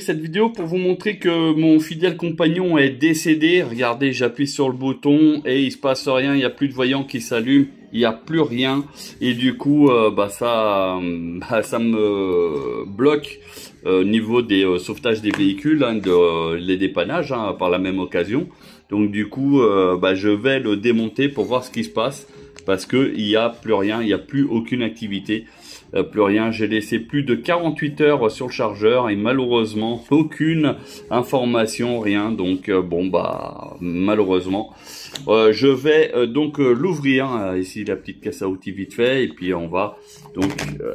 cette vidéo pour vous montrer que mon fidèle compagnon est décédé. Regardez, j'appuie sur le bouton et il se passe rien, il n'y a plus de voyant qui s'allume, il n'y a plus rien. Et du coup, euh, bah, ça, euh, bah, ça me bloque au euh, niveau des sauvetages des véhicules, hein, de, les dépannages hein, par la même occasion. Donc du coup, bah, je vais le démonter pour voir ce qui se passe parce qu'il n'y a plus rien, il n'y a plus aucune activité. Euh, plus rien, j'ai laissé plus de 48 heures sur le chargeur et malheureusement aucune information, rien. Donc euh, bon bah malheureusement. Euh, je vais donc l'ouvrir, hein, ici la petite casse à outils vite fait, et puis on va donc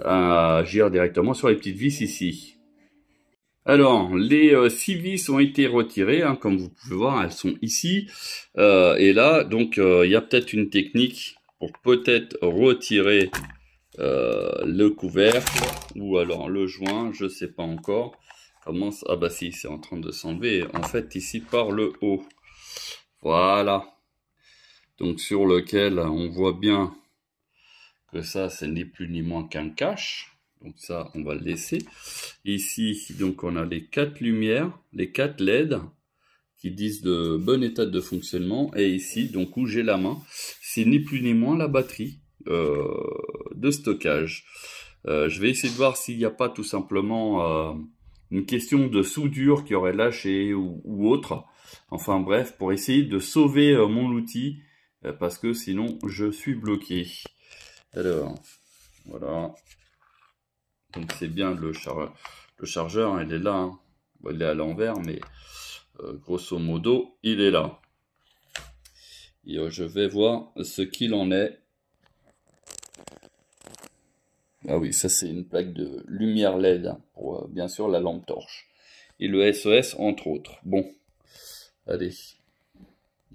agir directement sur les petites vis ici. Alors, les 6 vis ont été retirées, hein, comme vous pouvez voir, elles sont ici. et là, donc, il y a peut-être une technique pour peut-être retirer euh, le couvercle ou alors le joint, je sais pas encore. Commence, ah bah si, c'est en train de s'enlever. En fait, ici par le haut. Voilà. Donc sur lequel on voit bien que ça, c'est ni plus ni moins qu'un cache. Donc ça, on va le laisser. Ici, donc on a les quatre lumières, les quatre LED qui disent de bon état de fonctionnement. Et ici, donc où j'ai la main, c'est ni plus ni moins la batterie. Euh, de stockage. Euh, je vais essayer de voir s'il n'y a pas tout simplement euh, une question de soudure qui aurait lâché ou, autre. Enfin bref, pour essayer de sauver mon outil, parce que sinon je suis bloqué. Alors, voilà. Donc c'est bien le, le chargeur, il est là. Hein. il est à l'envers, mais grosso modo, il est là. Et je vais voir ce qu'il en est. Ah oui, ça c'est une plaque de lumière LED hein, pour euh, bien sûr la lampe torche. Et le SOS e entre autres. Bon, allez,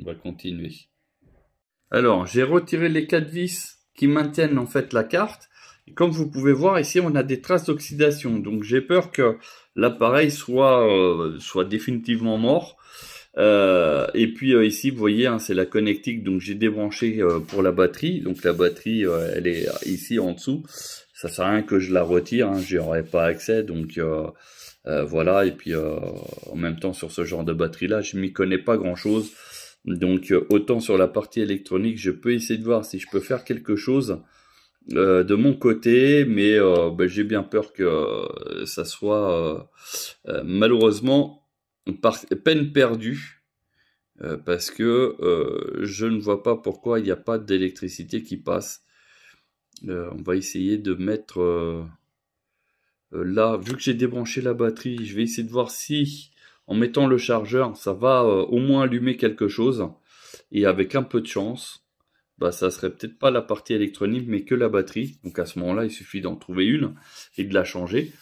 on va continuer. Alors, j'ai retiré les quatre vis qui maintiennent en fait la carte. Et comme vous pouvez voir ici, on a des traces d'oxydation. Donc j'ai peur que l'appareil soit, euh, soit définitivement mort. Euh, et puis ici, vous voyez, hein, c'est la connectique, donc j'ai débranché pour la batterie. Donc la batterie, elle est ici en dessous ça sert à rien que je la retire, hein, j'y aurais pas accès, donc euh, euh, voilà. Et puis euh, en même temps sur ce genre de batterie là, je m'y connais pas grand chose, donc autant sur la partie électronique, je peux essayer de voir si je peux faire quelque chose de mon côté, mais ben, j'ai bien peur que ça soit malheureusement peine perdue. Parce que je ne vois pas pourquoi il n'y a pas d'électricité qui passe euh, on va essayer de mettre euh, euh, là, vu que j'ai débranché la batterie, je vais essayer de voir si en mettant le chargeur, ça va au moins allumer quelque chose. Et avec un peu de chance, bah, ça serait peut-être pas la partie électronique, mais que la batterie. Donc à ce moment-là, il suffit d'en trouver une et de la changer.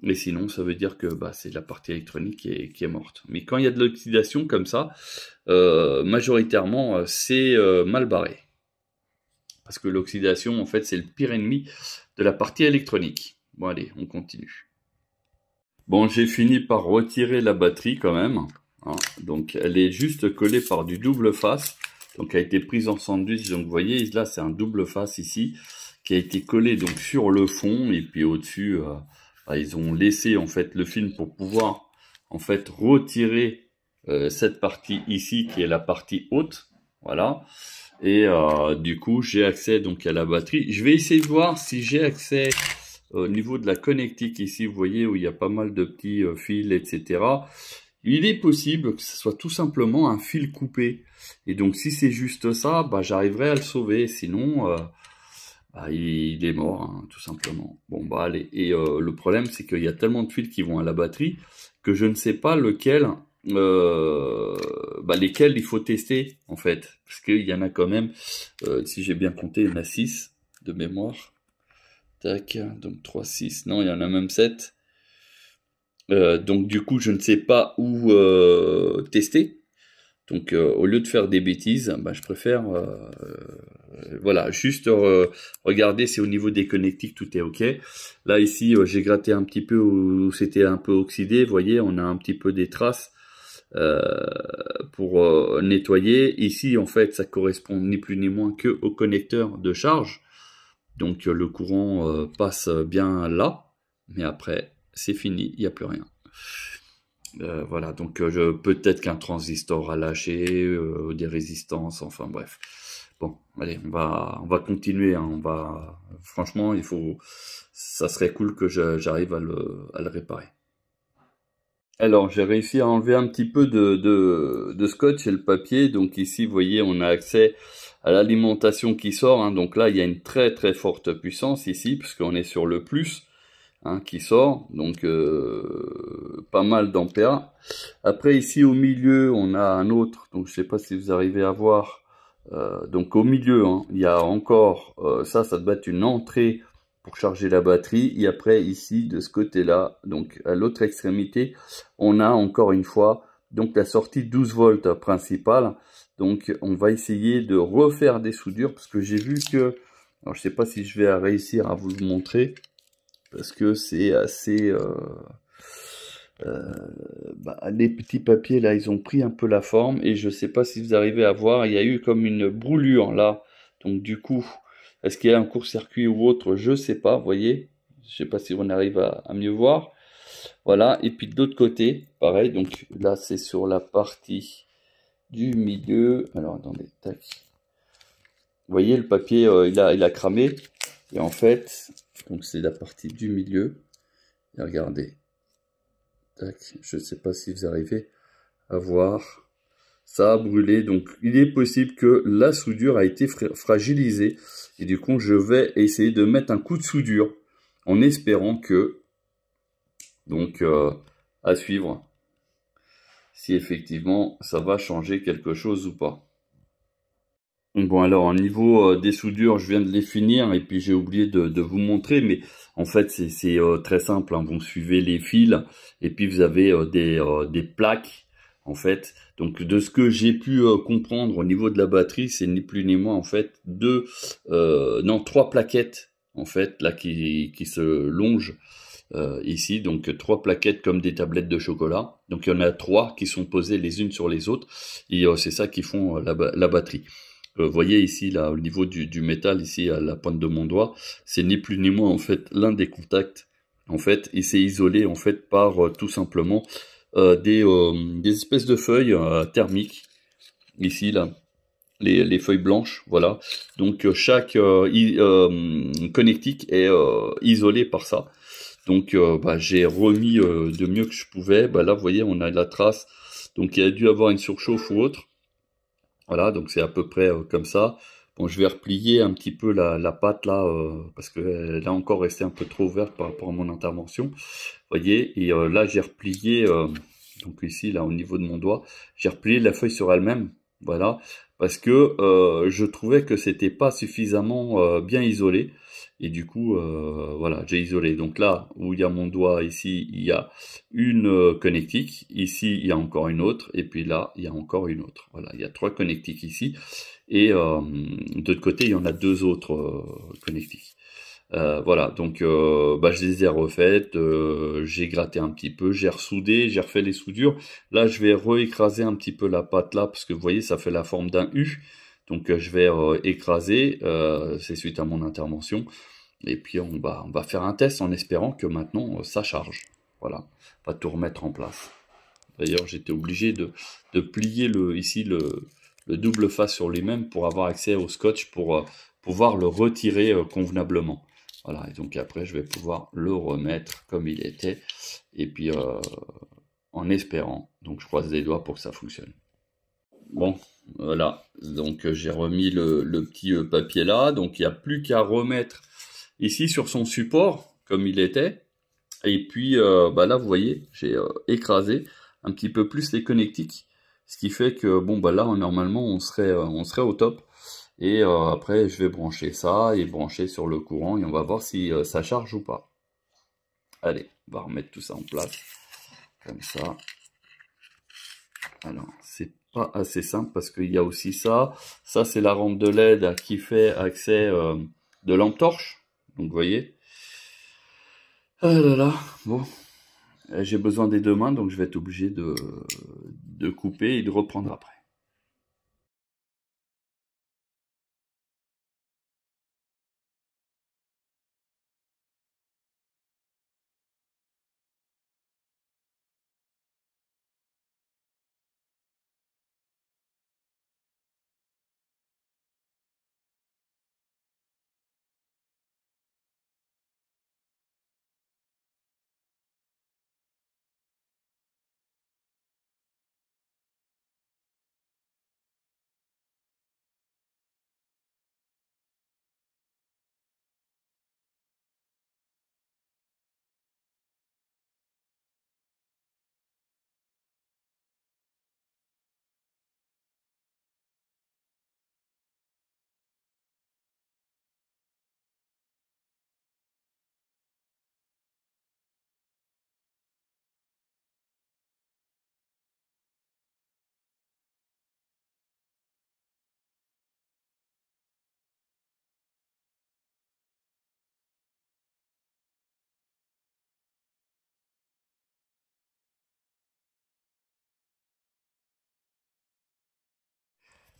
Mais sinon, ça veut dire que bah, c'est la partie électronique qui est, morte. Mais quand il y a de l'oxydation comme ça, majoritairement, c'est mal barré. Parce que l'oxydation, en fait, c'est le pire ennemi de la partie électronique. Bon, allez, on continue. Bon, j'ai fini par retirer la batterie quand même. Hein. Donc, elle est juste collée par du double face. Donc, elle a été prise en sandwich. Donc, vous voyez, là, c'est un double face ici qui a été collé donc sur le fond et puis au-dessus, euh, bah, ils ont laissé en fait le film pour pouvoir en fait retirer euh, cette partie ici qui est la partie haute voilà. Et euh, du coup, j'ai accès donc à la batterie. Je vais essayer de voir si j'ai accès euh, au niveau de la connectique ici. Vous voyez où il y a pas mal de petits euh, fils, etc. Il est possible que ce soit tout simplement un fil coupé. Et donc, si c'est juste ça, bah, j'arriverai à le sauver. Sinon, bah, il est mort, hein, tout simplement. Bon, bah allez. Et le problème, c'est qu'il y a tellement de fils qui vont à la batterie que je ne sais pas lequel euh, bah, lesquels il faut tester en fait parce qu'il y en a quand même euh, si j'ai bien compté il y en a 6 de mémoire tac donc 3 6 non il y en a même 7 euh, donc du coup je ne sais pas où tester donc au lieu de faire des bêtises bah, je préfère voilà juste regarder si au niveau des connectiques tout est ok là ici j'ai gratté un petit peu où c'était un peu oxydé vous voyez on a un petit peu des traces euh, pour euh, nettoyer. Ici, en fait, ça correspond ni plus ni moins que au connecteur de charge. Donc euh, le courant passe bien là, mais après, c'est fini, il n'y a plus rien. voilà, donc peut-être qu'un transistor a lâché, des résistances, enfin bref. Bon, allez, on va, on va continuer. Hein. on va, franchement, il faut, ça serait cool que j'arrive à le réparer. Alors, j'ai réussi à enlever un petit peu de, scotch et le papier. Donc ici, vous voyez, on a accès à l'alimentation qui sort. Hein. Donc là, il y a une très très forte puissance ici, puisqu'on est sur le plus hein, qui sort. Donc euh, pas mal d'ampères. Après, ici au milieu, on a un autre. Donc je ne sais pas si vous arrivez à voir. Euh, donc au milieu, hein, il y a encore, euh, ça, ça doit être une entrée pour charger la batterie. Et après, ici, de ce côté-là, donc à l'autre extrémité, on a encore une fois donc la sortie 12 volts principale. Donc, on va essayer de refaire des soudures parce que j'ai vu que... Alors, je sais pas si je vais réussir à vous montrer parce que c'est assez... Euh, euh, bah, les petits papiers, là, ils ont pris un peu la forme et je sais pas si vous arrivez à voir. Il y a eu comme une brûlure, là. Donc, du coup, est-ce qu'il y a un court-circuit ou autre Je ne sais pas, vous voyez. Je ne sais pas si on arrive à, mieux voir. Voilà, et puis de l'autre côté, pareil, donc là c'est sur la partie du milieu. Alors attendez, tac. Vous voyez, le papier, euh, il, a, il a cramé. Et en fait, donc c'est la partie du milieu. Et regardez. Tac, je ne sais pas si vous arrivez à voir ça a brûlé. Donc il est possible que la soudure a été fragilisée. Et du coup, je vais essayer de mettre un coup de soudure en espérant que... Donc euh, à suivre si effectivement ça va changer quelque chose ou pas. Bon alors au niveau euh, des soudures, je viens de les finir et puis j'ai oublié de, vous montrer, mais en fait c'est euh, très simple, hein. vous suivez les fils et puis vous avez des plaques en fait. Donc de ce que j'ai pu euh, comprendre au niveau de la batterie, c'est ni plus ni moins en fait deux, euh, non trois plaquettes en fait là qui, se longent euh, ici. Donc trois plaquettes comme des tablettes de chocolat. Donc il y en a trois qui sont posées les unes sur les autres et c'est ça qui font la, batterie. Vous voyez ici, là, au niveau du, du, métal, ici à la pointe de mon doigt, c'est ni plus ni moins en fait l'un des contacts. En fait, il s'est isolé en fait par tout simplement euh, euh, des, espèces de feuilles euh, thermiques, ici, là, les, les, feuilles blanches, voilà. Donc chaque connectique est isolé par ça. Donc bah, j'ai remis de mieux que je pouvais. Bah, là, vous voyez, on a la trace. Donc il a dû avoir une surchauffe ou autre. Voilà, donc c'est à peu près comme ça. Bon, je vais replier un petit peu la, la pâte là, euh, parce qu'elle euh, a encore resté un peu trop ouverte par rapport à mon intervention. Vous voyez, et euh, là j'ai replié, donc ici, là au niveau de mon doigt, j'ai replié la feuille sur elle-même, voilà, parce que je trouvais que c'était pas suffisamment bien isolé. Et du coup, voilà, j'ai isolé. Donc là où il y a mon doigt, ici, il y a une connectique. Ici, il y a encore une autre. Et puis là, il y a encore une autre. Voilà, il y a trois connectiques ici. Et euh, de l'autre côté, il y en a deux autres euh, connectiques. Euh, voilà, donc euh, bah, je les ai refaites, j'ai gratté un petit peu, j'ai ressoudé, j'ai refait les soudures. Là, je vais réécraser un petit peu la pâte là, parce que vous voyez, ça fait la forme d'un U. Donc je vais écraser, c'est suite à mon intervention. Et puis on, va, on va faire un test en espérant que maintenant ça charge. Voilà, on va tout remettre en place. D'ailleurs, j'étais obligé de, de, plier le, ici le, le double face sur lui-même pour avoir accès au scotch pour euh, pouvoir le retirer euh, convenablement. Voilà, et donc après je vais pouvoir le remettre comme il était, et puis euh, en espérant, donc je croise les doigts pour que ça fonctionne. Bon, voilà, donc j'ai remis le, petit papier là, donc il n'y a plus qu'à remettre ici sur son support, comme il était, et puis bah là vous voyez, j'ai écrasé un petit peu plus les connectiques, ce qui fait que bon bah là normalement on serait euh, on serait au top. Et euh, après je vais brancher ça et brancher sur le courant et on va voir si euh, ça charge ou pas. Allez, on va remettre tout ça en place. Comme ça. Alors, c'est pas assez simple parce qu'il y a aussi ça. Ça, c'est la rampe de LED qui fait accès de lampe torche. Donc, vous voyez. Ah là là, bon. J'ai besoin des deux mains, donc je vais être obligé de, de couper, et de reprendre après.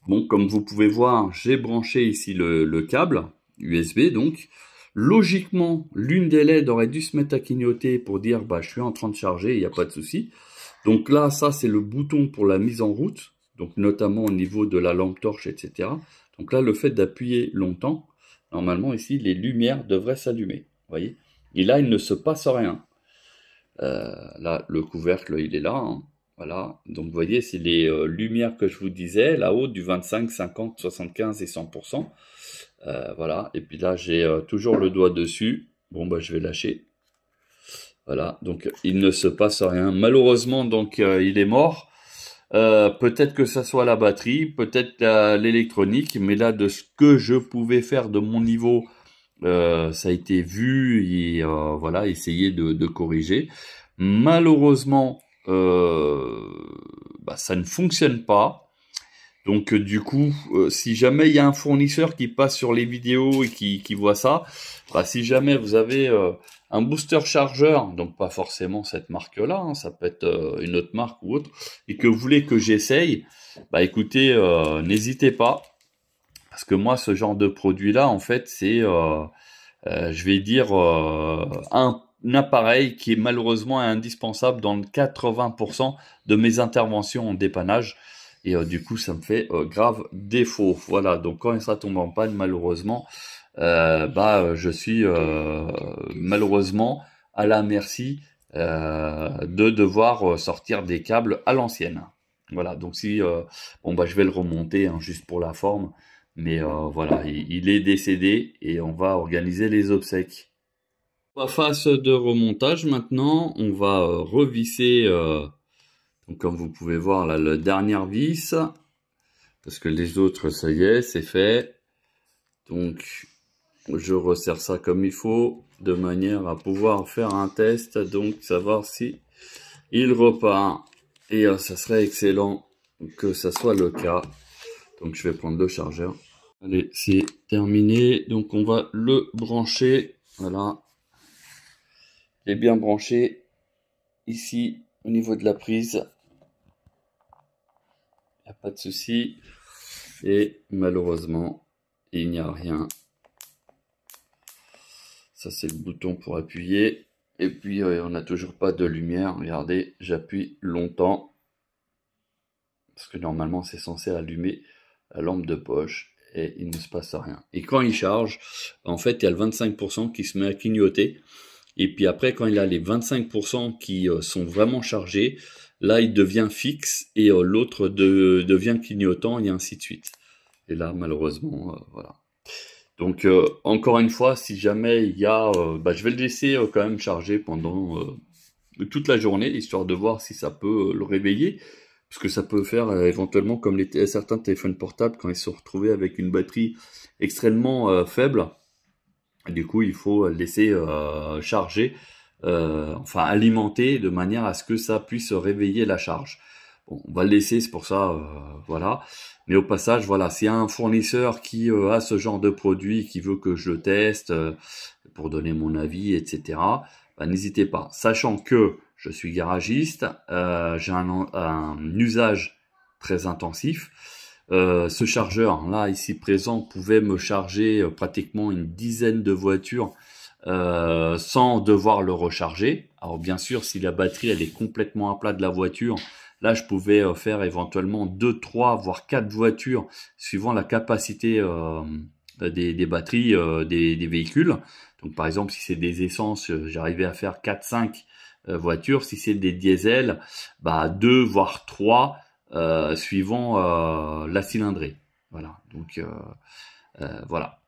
Bon, comme vous pouvez voir, j'ai branché ici le, câble USB, donc logiquement, l'une des LED aurait dû se mettre à clignoter pour dire bah, « je suis en train de charger, il n'y a pas de souci ». Donc là, ça c'est le bouton pour la mise en route, donc notamment au niveau de la lampe torche, etc. Donc là, le fait d'appuyer longtemps, normalement ici, les lumières devraient s'allumer, voyez Et là, il ne se passe rien. Euh, là, le couvercle, il est là, hein. Voilà, donc vous voyez, c'est les euh, lumières que je vous disais, là-haut du 25, 50, 75 et 100%. Euh, voilà, et puis là, j'ai euh, toujours le doigt dessus. Bon, bah, je vais lâcher. Voilà, donc il ne se passe rien. Malheureusement, donc, il est mort. peut-être que ça soit la batterie, peut-être l'électronique, mais là, de ce que je pouvais faire de mon niveau, ça a été vu et voilà, essayer de corriger. Malheureusement, euh, bah, ça ne fonctionne pas. Donc euh, du coup, euh, si jamais il y a un fournisseur qui passe sur les vidéos et qui, voit ça, bah, si jamais vous avez un booster chargeur, donc pas forcément cette marque-là, hein, ça peut être une autre marque ou autre, et que vous voulez que j'essaye, bah écoutez, n'hésitez pas, parce que moi ce genre de produit-là, en fait, c'est, je vais dire, un un appareil qui est malheureusement indispensable dans 80% de mes interventions en dépannage. Et euh, du coup, ça me fait euh, grave défaut. Voilà, donc quand il sera tombé en panne, malheureusement, euh, bah, je suis malheureusement à la merci de devoir sortir des câbles à l'ancienne. Voilà, donc si... bon, bah, je vais le remonter, hein, juste pour la forme. Mais voilà, il est décédé et on va organiser les obsèques face de remontage maintenant, on va euh, revisser, euh, donc comme vous pouvez voir la dernière vis, parce que les autres, ça y est, c'est fait. Donc, je resserre ça comme il faut, de manière à pouvoir faire un test, donc savoir si il repart. Et euh, ça serait excellent que ça soit le cas. Donc, je vais prendre le chargeur. Allez, c'est terminé. Donc, on va le brancher. Voilà, bien branché ici au niveau de la prise. Il n'y a pas de souci. Et malheureusement, il n'y a rien. Ça, c'est le bouton pour appuyer. Et puis, euh, on n'a toujours pas de lumière. Regardez, j'appuie longtemps. Parce que normalement, c'est censé allumer la lampe de poche. Et il ne se passe rien. Et quand il charge, en fait, il y a le 25% qui se met à clignoter. Et puis après, quand il a les 25% qui euh, sont vraiment chargés, là, il devient fixe et euh, l'autre devient clignotant et ainsi de suite. Et là, malheureusement, euh, voilà. Donc, encore une fois, si jamais il y a... Bah, je vais le laisser quand même charger pendant toute la journée, histoire de voir si ça peut le réveiller. Parce que ça peut faire éventuellement comme certains téléphones portables quand ils se retrouvés avec une batterie extrêmement faible. Du coup, il faut laisser euh, charger, euh, enfin alimenter de manière à ce que ça puisse réveiller la charge. on va le laisser, c'est pour ça, euh, voilà. Mais au passage, voilà, s'il un fournisseur qui a ce genre de produit, qui veut que je le teste pour donner mon avis, etc., bah, n'hésitez pas. Sachant que je suis garagiste, j'ai un usage très intensif. Euh, ce chargeur, là, ici présent, pouvait me charger euh, pratiquement une dizaine de voitures euh, sans devoir le recharger. Alors bien sûr, si la batterie elle est complètement à plat de la voiture, là je pouvais faire éventuellement deux trois voire quatre voitures suivant la capacité des, batteries des, des, véhicules. Donc par exemple, si c'est des essences, j'arrivais à faire quatre cinq voitures. Si c'est des diesels, bah, deux voire trois euh, suivant euh, la cylindrée. Voilà. Donc euh, voilà.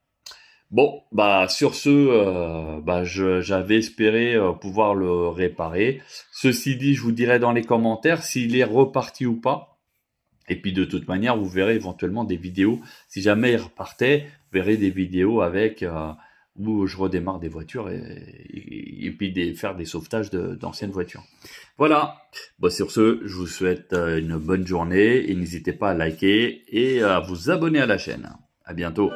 Bon, bah sur ce, bah j'avais espéré pouvoir le réparer. Ceci dit, je vous dirai dans les commentaires s'il est reparti ou pas. Et puis de toute manière, vous verrez éventuellement des vidéos. Si jamais il repartait, vous verrez des vidéos avec où je redémarre des voitures et, puis des, faire des sauvetages d'anciennes voitures. Voilà, bon, bah, sur ce, je vous souhaite euh, une bonne journée et n'hésitez pas à liker et à vous abonner à la chaîne. À bientôt.